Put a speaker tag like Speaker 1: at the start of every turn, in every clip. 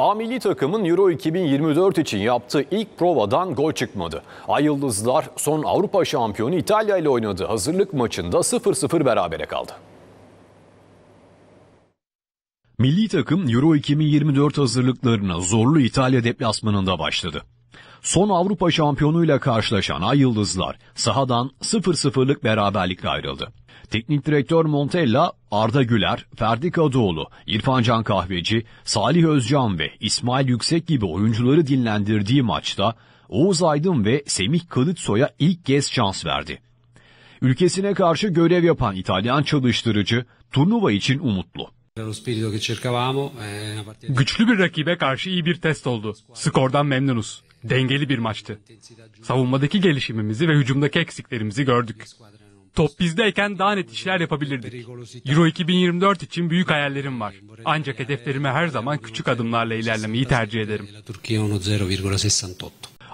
Speaker 1: A milli takımın Euro 2024 için yaptığı ilk provadan gol çıkmadı. Ay Yıldızlar son Avrupa şampiyonu İtalya ile oynadığı hazırlık maçında 0-0 berabere kaldı. Milli takım Euro 2024 hazırlıklarına zorlu İtalya deplasmanında başladı. Son Avrupa şampiyonuyla karşılaşan Ay Yıldızlar sahadan 0-0'lık beraberlikle ayrıldı. Teknik direktör Montella, Arda Güler, Ferdi Kadıoğlu, İrfan Can Kahveci, Salih Özcan ve İsmail Yüksek gibi oyuncuları dinlendirdiği maçta Oğuz Aydın ve Semih Kılıçsoy'a ilk kez şans verdi. Ülkesine karşı görev yapan İtalyan çalıştırıcı turnuva için umutlu. Eh, Güçlü bir rakibe
Speaker 2: karşı iyi bir test oldu. Skordan memnunuz. Dengeli bir maçtı. Savunmadaki gelişimimizi ve hücumdaki eksiklerimizi gördük. Top bizdeyken daha net işler yapabilirdik. Euro 2024 için büyük hayallerim var. Ancak hedeflerime her zaman küçük adımlarla
Speaker 1: ilerlemeyi tercih ederim.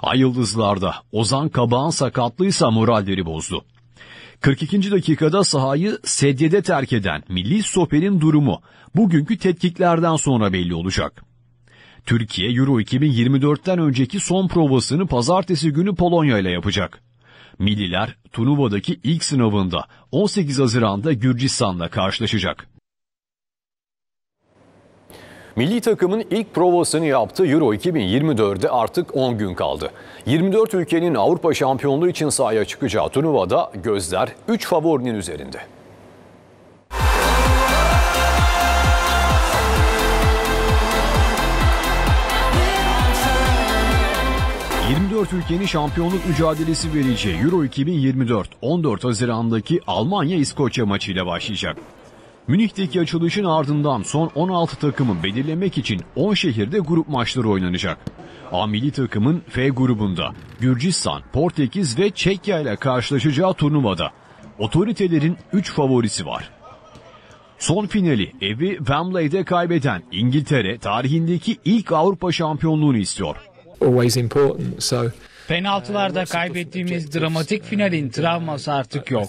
Speaker 1: Ay Yıldızlar'da Ozan Kabağ'ın sakatlıysa moralleri bozdu. 42. dakikada sahayı sedyede terk eden milli stoperin durumu bugünkü tetkiklerden sonra belli olacak. Türkiye Euro 2024'ten önceki son provasını pazartesi günü Polonya ile yapacak. Milliler Tunuva'daki ilk sınavında 18 Haziran'da Gürcistan'la karşılaşacak. Milli takımın ilk provasını yaptığı Euro 2024'de artık 10 gün kaldı. 24 ülkenin Avrupa şampiyonluğu için sahaya çıkacağı turnuvada gözler 3 favorinin üzerinde. 14 ülkenin şampiyonluk mücadelesi vereceği Euro 2024 14 Haziran'daki Almanya-İskoçya maçıyla başlayacak. Münih'teki açılışın ardından son 16 takımı belirlemek için 10 şehirde grup maçları oynanacak. A milli takımın F grubunda Gürcistan, Portekiz ve Çekya ile karşılaşacağı turnuvada otoritelerin 3 favorisi var. Son finali evi Wembley'de kaybeden İngiltere tarihindeki ilk Avrupa şampiyonluğunu istiyor always important. So
Speaker 2: Penaltılarda kaybettiğimiz dramatik finalin travması artık yok.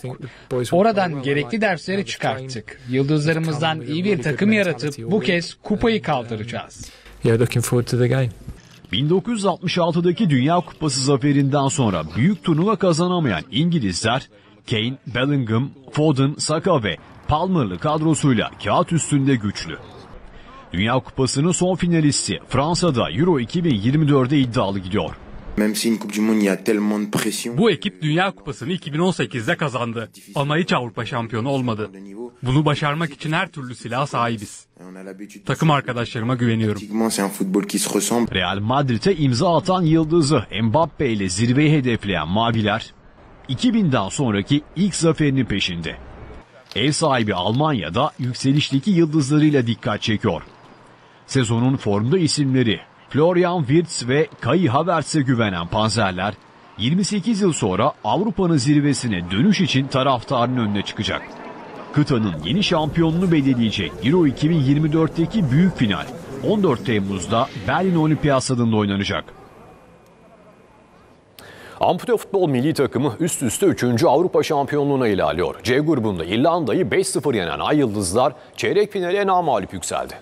Speaker 2: Oradan gerekli dersleri çıkarttık. Yıldızlarımızdan iyi bir takım yaratıp bu kez kupayı um, kaldıracağız.
Speaker 1: 1966'daki Dünya Kupası zaferinden sonra büyük turnuva kazanamayan İngilizler, Kane, Bellingham, Foden, Saka ve Palmer'lı kadrosuyla kağıt üstünde güçlü. Dünya Kupası'nın son finalisti Fransa'da Euro 2024'de iddialı gidiyor.
Speaker 2: Bu ekip Dünya Kupası'nı 2018'de kazandı ama hiç Avrupa şampiyonu olmadı. Bunu başarmak için her türlü silah sahibiz.
Speaker 1: Takım arkadaşlarıma güveniyorum. Real Madrid'e imza atan yıldızı Mbappe ile zirveyi hedefleyen Maviler 2000'den sonraki ilk zaferinin peşinde. Ev sahibi Almanya'da yükselişteki yıldızlarıyla dikkat çekiyor. Sezonun formda isimleri Florian Wirtz ve Kai Havertz'e güvenen Panzerler 28 yıl sonra Avrupa'nın zirvesine dönüş için taraftarın önüne çıkacak. Kıtanın yeni şampiyonunu belirleyecek Euro 2024'teki büyük final 14 Temmuz'da Berlin Olimpiyat Stadında oynanacak. Ampute futbol milli takımı üst üste 3. Avrupa şampiyonluğuna ilerliyor. C grubunda İrlanda'yı 5-0 yenen Ay Yıldızlar çeyrek finale namalup yükseldi.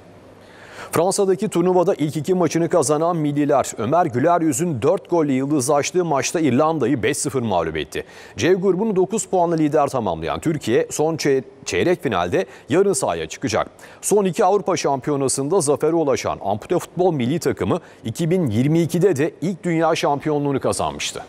Speaker 1: Fransa'daki turnuvada ilk iki maçını kazanan milliler Ömer Güler Yüz'ün 4 golle yıldızlaştığı maçta İrlanda'yı 5-0 mağlup etti. C grubunu 9 puanlı lider tamamlayan Türkiye son çeyrek finalde yarın sahaya çıkacak. Son iki Avrupa şampiyonasında zafere ulaşan ampute futbol milli takımı 2022'de de ilk dünya şampiyonluğunu kazanmıştı.